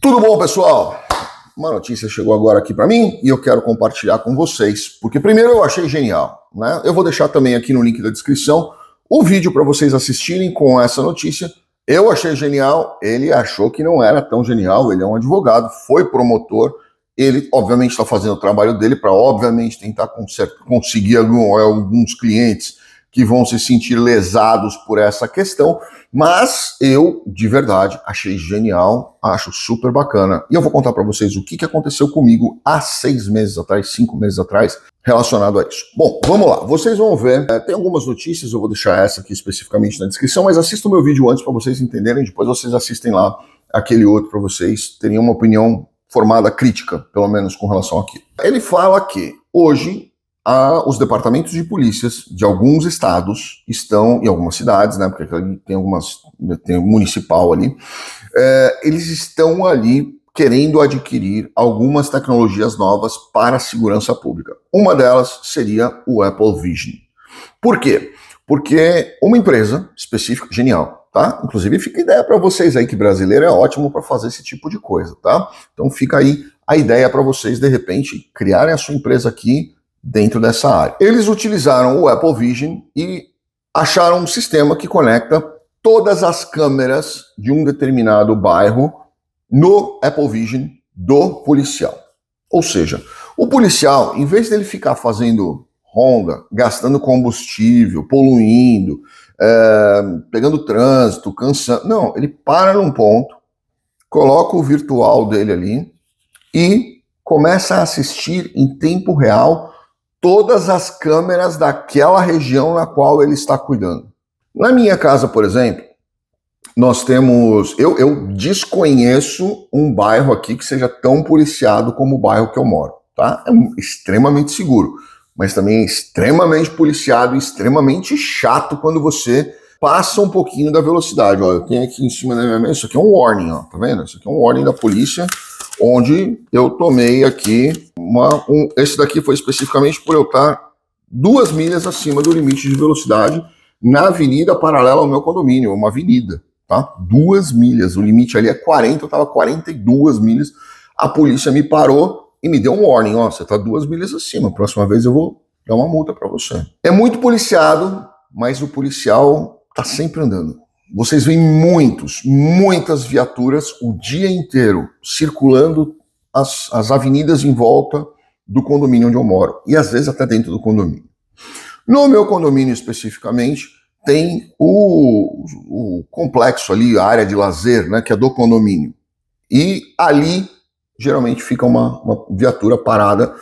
Tudo bom, pessoal? Uma notícia chegou agora aqui para mim e eu quero compartilhar com vocês, porque primeiro eu achei genial, né? Eu vou deixar também aqui no link da descrição o vídeo para vocês assistirem com essa notícia. Eu achei genial, ele achou que não era tão genial, ele é um advogado, foi promotor, ele obviamente está fazendo o trabalho dele para obviamente tentar conseguir alguns clientes que vão se sentir lesados por essa questão, mas eu, de verdade, achei genial, acho super bacana. E eu vou contar para vocês o que, que aconteceu comigo há seis meses atrás, cinco meses atrás, relacionado a isso. Bom, vamos lá, vocês vão ver, é, tem algumas notícias, eu vou deixar essa aqui especificamente na descrição, mas assista o meu vídeo antes para vocês entenderem, depois vocês assistem lá aquele outro para vocês terem uma opinião formada crítica, pelo menos com relação aqui. Ele fala que hoje a, ah, os departamentos de polícias de alguns estados estão, e algumas cidades, né, porque tem algumas, tem municipal ali, é, eles estão ali querendo adquirir algumas tecnologias novas para a segurança pública. Uma delas seria o Apple Vision. Por quê? Porque uma empresa específica, genial, tá? Inclusive fica ideia para vocês aí que brasileiro é ótimo para fazer esse tipo de coisa, tá? Então fica aí a ideia para vocês de repente criarem a sua empresa aqui dentro dessa área. Eles utilizaram o Apple Vision e acharam um sistema que conecta todas as câmeras de um determinado bairro no Apple Vision do policial. Ou seja, o policial, em vez dele ficar fazendo ronda, gastando combustível, poluindo, é, pegando trânsito, cansando, não, ele para num ponto, coloca o virtual dele ali e começa a assistir em tempo real todas as câmeras daquela região na qual ele está cuidando. Na minha casa, por exemplo, nós temos. Eu, eu desconheço um bairro aqui que seja tão policiado como o bairro que eu moro. Tá? É extremamente seguro, mas também é extremamente policiado extremamente chato quando você passa um pouquinho da velocidade. Ó, eu tenho aqui em cima da minha mesa, isso aqui é um warning, ó, tá vendo? Isso aqui é um warning da polícia onde eu tomei aqui uma. Um, esse daqui foi especificamente por eu estar duas milhas acima do limite de velocidade na avenida paralela ao meu condomínio, uma avenida, tá? Duas milhas, o limite ali é 40, eu estava 42 milhas. A polícia me parou e me deu um warning, ó, você está duas milhas acima, próxima vez eu vou dar uma multa para você. É muito policiado, mas o policial está sempre andando vocês veem muitos, muitas viaturas o dia inteiro circulando as, as avenidas em volta do condomínio onde eu moro e às vezes até dentro do condomínio. No meu condomínio especificamente, tem o, o, complexo ali, a área de lazer, né, que é do condomínio. E ali, geralmente, fica uma, uma, viatura parada,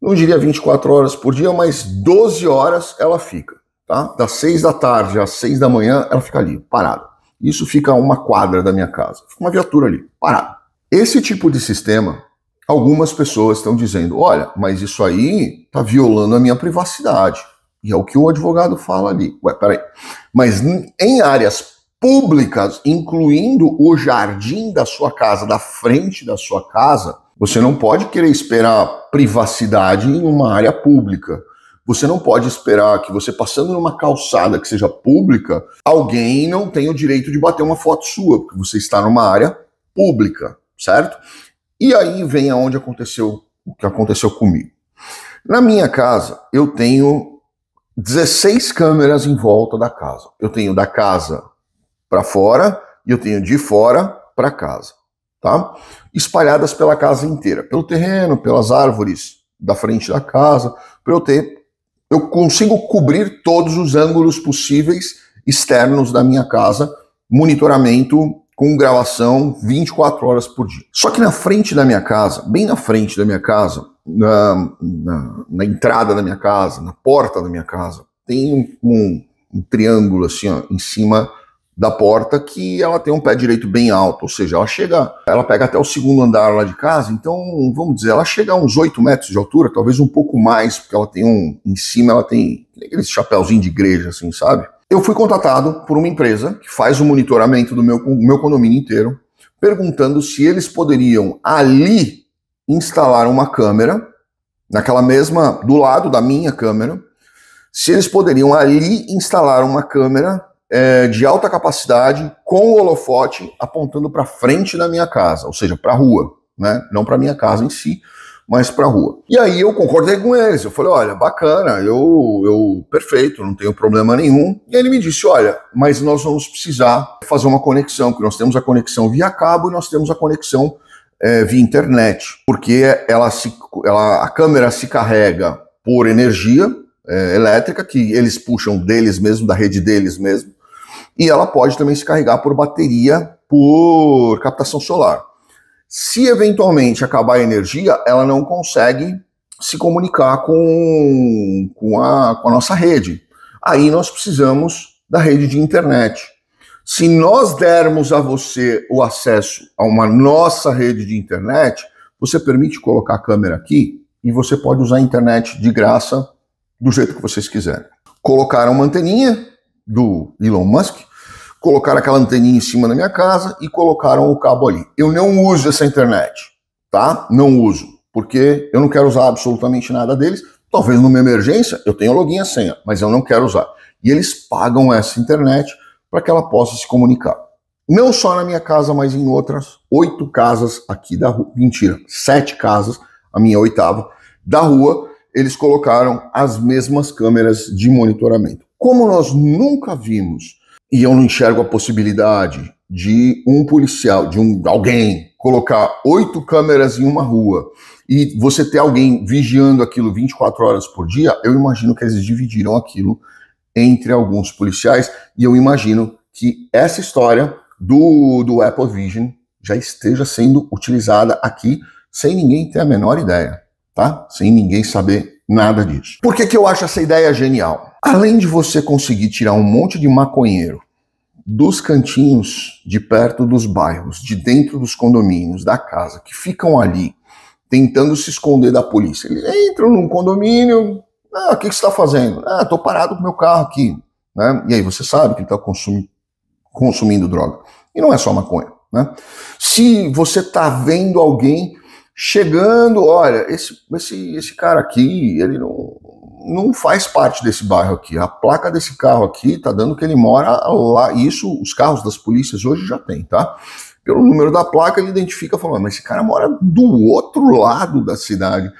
não diria 24 horas por dia, mas 12 horas ela fica tá? Das seis da tarde às seis da manhã, ela fica ali, parada. Isso fica a uma quadra da minha casa. Fica uma viatura ali, parada. Esse tipo de sistema, algumas pessoas estão dizendo: olha, mas isso aí está violando a minha privacidade. E é o que o advogado fala ali. Ué, peraí. Mas em áreas públicas, incluindo o jardim da sua casa, da frente da sua casa, você não pode querer esperar privacidade em uma área pública. Você não pode esperar que você passando numa calçada que seja pública, alguém não tenha o direito de bater uma foto sua, porque você está numa área pública, certo? E aí vem aonde aconteceu o que aconteceu comigo. Na minha casa, eu tenho 16 câmeras em volta da casa. Eu tenho da casa para fora e eu tenho de fora para casa, tá? Espalhadas pela casa inteira, pelo terreno, pelas árvores da frente da casa, para eu ter eu consigo cobrir todos os ângulos possíveis externos da minha casa, monitoramento com gravação 24 horas por dia. Só que na frente da minha casa, bem na frente da minha casa, na, na, na entrada da minha casa, na porta da minha casa, tem um, um, um triângulo assim ó, em cima da porta que ela tem um pé direito bem alto, ou seja, ela chega, ela pega até o segundo andar lá de casa, então vamos dizer, ela chega a uns 8 metros de altura, talvez um pouco mais, porque ela tem um, em cima ela tem aquele chapéuzinho de igreja assim, sabe? Eu fui contatado por uma empresa que faz o monitoramento do meu, meu condomínio inteiro, perguntando se eles poderiam ali instalar uma câmera, naquela mesma, do lado da minha câmera, se eles poderiam ali instalar uma câmera é, de alta capacidade com o holofote apontando para frente da minha casa, ou seja, para a rua, né? Não para minha casa em si, mas para a rua. E aí eu concordei com eles. Eu falei, olha, bacana, eu, eu perfeito, não tenho problema nenhum. E ele me disse, olha, mas nós vamos precisar fazer uma conexão, que nós temos a conexão via cabo e nós temos a conexão é, via internet, porque ela se, ela, a câmera se carrega por energia é, elétrica que eles puxam deles mesmo, da rede deles mesmo. E ela pode também se carregar por bateria, por captação solar. Se eventualmente acabar a energia, ela não consegue se comunicar com, com, a, com a nossa rede. Aí nós precisamos da rede de internet. Se nós dermos a você o acesso a uma nossa rede de internet, você permite colocar a câmera aqui e você pode usar a internet de graça do jeito que vocês quiserem. Colocaram uma anteninha do Elon Musk colocaram aquela anteninha em cima da minha casa e colocaram o cabo ali. Eu não uso essa internet, tá? Não uso, porque eu não quero usar absolutamente nada deles. Talvez numa emergência eu tenha login e senha, mas eu não quero usar. E eles pagam essa internet para que ela possa se comunicar. Não só na minha casa, mas em outras oito casas aqui da rua. Mentira, sete casas, a minha oitava, da rua, eles colocaram as mesmas câmeras de monitoramento. Como nós nunca vimos e eu não enxergo a possibilidade de um policial, de um alguém colocar oito câmeras em uma rua e você ter alguém vigiando aquilo 24 horas por dia, eu imagino que eles dividiram aquilo entre alguns policiais e eu imagino que essa história do, do Apple Vision já esteja sendo utilizada aqui sem ninguém ter a menor ideia, tá? Sem ninguém saber nada disso. Por que, que eu acho essa ideia genial? Além de você conseguir tirar um monte de maconheiro dos cantinhos de perto dos bairros, de dentro dos condomínios, da casa, que ficam ali tentando se esconder da polícia. Eles entram num condomínio, ah, o que, que você está fazendo? Ah, estou parado com meu carro aqui. Né? E aí você sabe que ele está consumi consumindo droga. E não é só maconha. Né? Se você está vendo alguém chegando, olha, esse, esse, esse cara aqui, ele não, não faz parte desse bairro aqui. A placa desse carro aqui tá dando que ele mora lá. isso os carros das polícias hoje já tem, tá? Pelo número da placa, ele identifica falando, mas esse cara mora do outro lado da cidade. O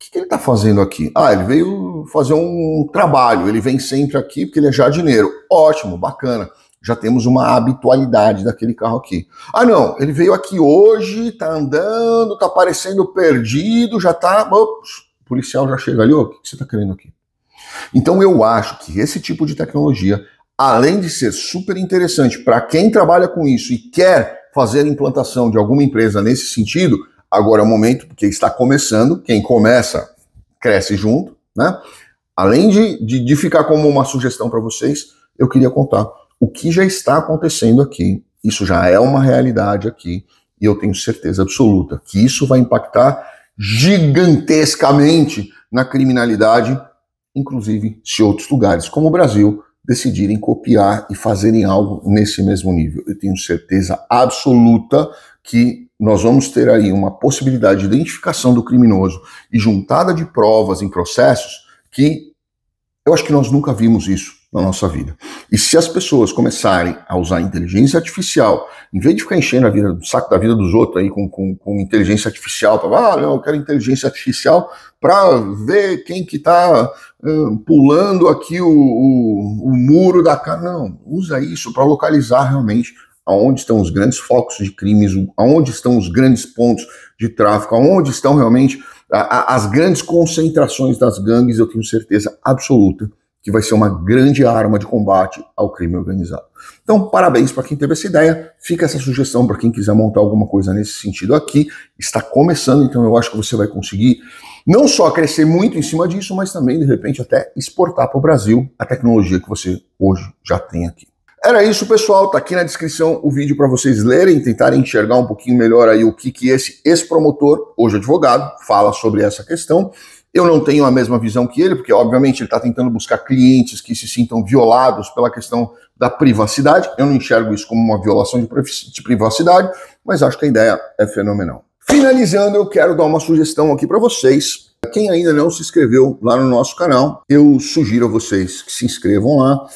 que, que ele está fazendo aqui? Ah, ele veio fazer um trabalho, ele vem sempre aqui porque ele é jardineiro. Ótimo, bacana já temos uma habitualidade daquele carro aqui. Ah, não, ele veio aqui hoje, tá andando, tá parecendo perdido, já tá. Ops, policial já chega ali, o que você está querendo aqui? Então eu acho que esse tipo de tecnologia, além de ser super interessante para quem trabalha com isso e quer fazer implantação de alguma empresa nesse sentido, agora é o momento, porque está começando, quem começa cresce junto, né? Além de, de, de ficar como uma sugestão para vocês, eu queria contar o que já está acontecendo aqui. Isso já é uma realidade aqui e eu tenho certeza absoluta que isso vai impactar gigantescamente na criminalidade, inclusive se outros lugares, como o Brasil, decidirem copiar e fazerem algo nesse mesmo nível. Eu tenho certeza absoluta que nós vamos ter aí uma possibilidade de identificação do criminoso e juntada de provas em processos que eu acho que nós nunca vimos isso na nossa vida. E se as pessoas começarem a usar inteligência artificial, em vez de ficar enchendo a vida, o saco da vida dos outros aí com, com, com inteligência artificial, pra, ah, não, eu quero inteligência artificial para ver quem que está uh, pulando aqui o, o, o muro da casa. Não, usa isso para localizar realmente aonde estão os grandes focos de crimes, aonde estão os grandes pontos de tráfico, aonde estão realmente a, a, as grandes concentrações das gangues, eu tenho certeza absoluta que vai ser uma grande arma de combate ao crime organizado. Então, parabéns para quem teve essa ideia. Fica essa sugestão para quem quiser montar alguma coisa nesse sentido aqui. Está começando, então eu acho que você vai conseguir não só crescer muito em cima disso, mas também, de repente, até exportar para o Brasil a tecnologia que você hoje já tem aqui. Era isso, pessoal. Tá aqui na descrição o vídeo para vocês lerem, tentarem enxergar um pouquinho melhor aí o que, que esse ex-promotor, hoje advogado, fala sobre essa questão. Eu não tenho a mesma visão que ele, porque, obviamente, ele está tentando buscar clientes que se sintam violados pela questão da privacidade. Eu não enxergo isso como uma violação de privacidade, mas acho que a ideia é fenomenal. Finalizando, eu quero dar uma sugestão aqui para vocês. Quem ainda não se inscreveu lá no nosso canal, eu sugiro a vocês que se inscrevam lá.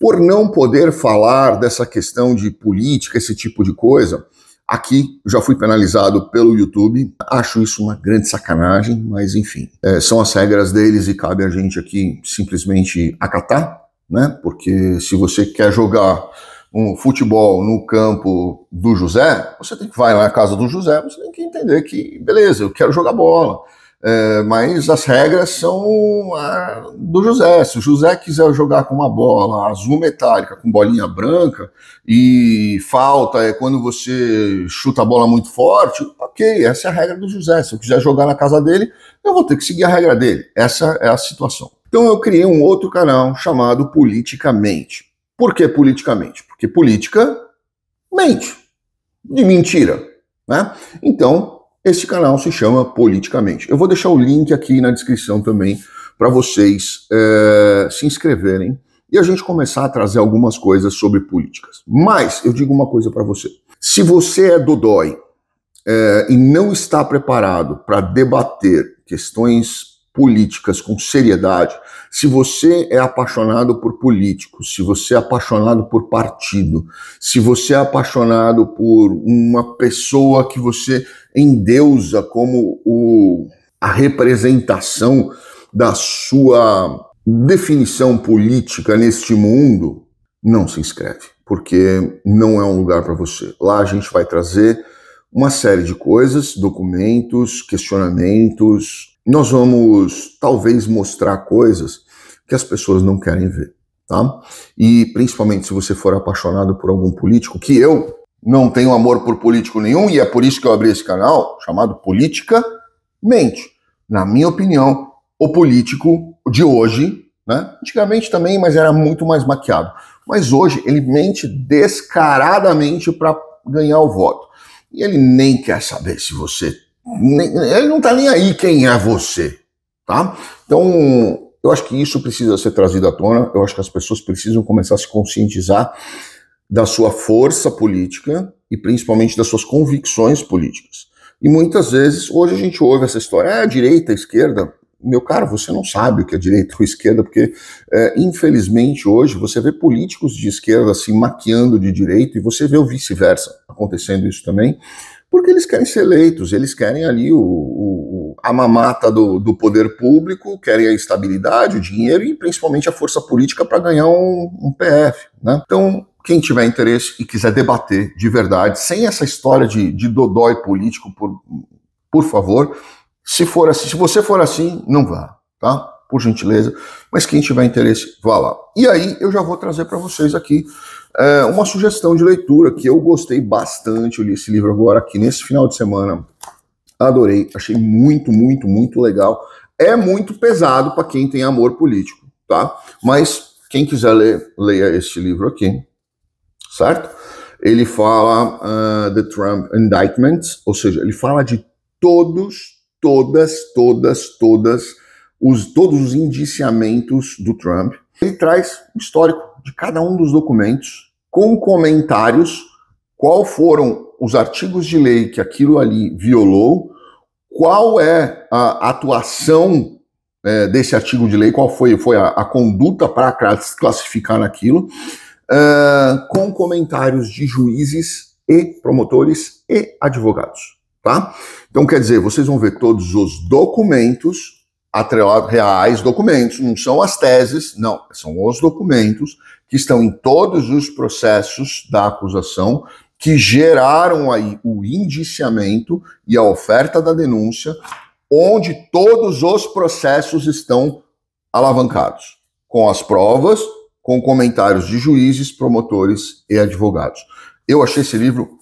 Por não poder falar dessa questão de política, esse tipo de coisa, Aqui já fui penalizado pelo YouTube. Acho isso uma grande sacanagem, mas enfim, é, são as regras deles e cabe a gente aqui simplesmente acatar, né? Porque se você quer jogar um futebol no campo do José, você tem que vai lá na casa do José, você tem que entender que, beleza, eu quero jogar bola. É, mas as regras são do José. Se o José quiser jogar com uma bola azul metálica, com bolinha branca, e falta é quando você chuta a bola muito forte, ok, essa é a regra do José. Se eu quiser jogar na casa dele, eu vou ter que seguir a regra dele. Essa é a situação. Então eu criei um outro canal chamado Politicamente. Por que politicamente? Porque política mente, de mentira. Né? Então, esse canal se chama Politicamente. Eu vou deixar o link aqui na descrição também para vocês é, se inscreverem e a gente começar a trazer algumas coisas sobre políticas. Mas eu digo uma coisa para você: se você é dodói é, eh, e não está preparado para debater questões políticas com seriedade, se você é apaixonado por políticos, se você é apaixonado por partido, se você é apaixonado por uma pessoa que você endeusa como o, a representação da sua definição política neste mundo, não se inscreve, porque não é um lugar para você. Lá a gente vai trazer uma série de coisas, documentos, questionamentos, nós vamos talvez mostrar coisas que as pessoas não querem ver, tá? E principalmente se você for apaixonado por algum político, que eu não tenho amor por político nenhum e é por isso que eu abri esse canal chamado Política Mente. Na minha opinião, o político de hoje, né? Antigamente também, mas era muito mais maquiado. Mas hoje ele mente descaradamente para ganhar o voto. E ele nem quer saber se você ele não está nem aí quem é você, tá? Então, eu acho que isso precisa ser trazido à tona, eu acho que as pessoas precisam começar a se conscientizar da sua força política e principalmente das suas convicções políticas. E muitas vezes, hoje a gente ouve essa história, é ah, direita, esquerda. Meu caro, você não sabe o que é direita ou esquerda, porque é, infelizmente hoje você vê políticos de esquerda se maquiando de direita e você vê o vice-versa acontecendo isso também porque eles querem ser eleitos, eles querem ali o, o, a mamata do, do, poder público, querem a estabilidade, o dinheiro e principalmente a força política para ganhar um, um PF. Né? Então, quem tiver interesse e quiser debater de verdade, sem essa história de, de dodói político, por, por favor, se, for assim, se você for assim, não vá, tá? por gentileza. Mas quem tiver interesse, vá lá. E aí eu já vou trazer para vocês aqui é, uma sugestão de leitura que eu gostei bastante. Eu li esse livro agora aqui nesse final de semana. Adorei, achei muito, muito, muito legal. É muito pesado para quem tem amor político, tá? Mas quem quiser ler, leia este livro aqui, certo? Ele fala uh, The Trump Indictments, ou seja, ele fala de todos, todas, todas, todas os, todos os indiciamentos do Trump. Ele traz o histórico de cada um dos documentos, com comentários, qual foram os artigos de lei que aquilo ali violou, qual é a atuação é, desse artigo de lei, qual foi, foi a, a conduta para classificar naquilo, uh, é, com comentários de juízes e promotores e advogados. Tá? Então, quer dizer, vocês vão ver todos os documentos atrelado reais documentos, não são as teses, não, são os documentos que estão em todos os processos da acusação que geraram aí o indiciamento e a oferta da denúncia, onde todos os processos estão alavancados, com as provas, com comentários de juízes, promotores e advogados. Eu achei esse livro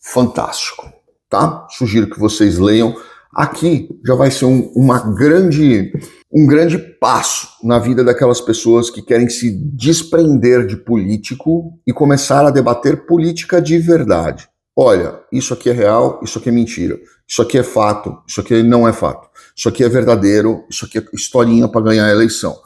fantástico, tá? Sugiro que vocês leiam aqui já vai ser um, uma grande, um grande passo na vida daquelas pessoas que querem se desprender de político e começar a debater política de verdade. Olha, isso aqui é real, isso aqui é mentira, isso aqui é fato, isso aqui não é fato, isso aqui é verdadeiro, isso aqui é historinha para ganhar a eleição.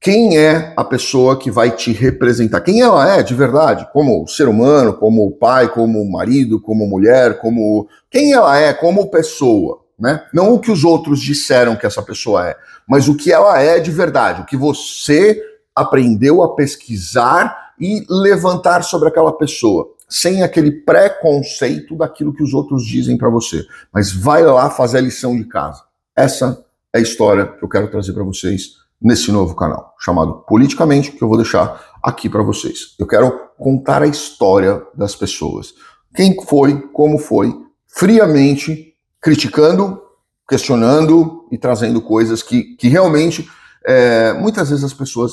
Quem é a pessoa que vai te representar? Quem ela é de verdade? Como ser humano, como pai, como marido, como mulher, como. Quem ela é como pessoa? Né? Não o que os outros disseram que essa pessoa é, mas o que ela é de verdade, o que você aprendeu a pesquisar e levantar sobre aquela pessoa, sem aquele preconceito daquilo que os outros dizem para você. Mas vai lá fazer a lição de casa. Essa é a história que eu quero trazer para vocês nesse novo canal, chamado Politicamente, que eu vou deixar aqui para vocês. Eu quero contar a história das pessoas. Quem foi, como foi, friamente criticando, questionando e trazendo coisas que, que realmente é, muitas vezes as pessoas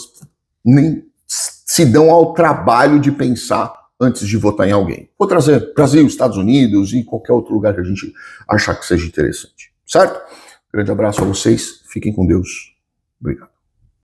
nem se dão ao trabalho de pensar antes de votar em alguém. Vou trazer Brasil, Estados Unidos e qualquer outro lugar que a gente achar que seja interessante. Certo? Grande abraço a vocês, fiquem com Deus. Obrigado.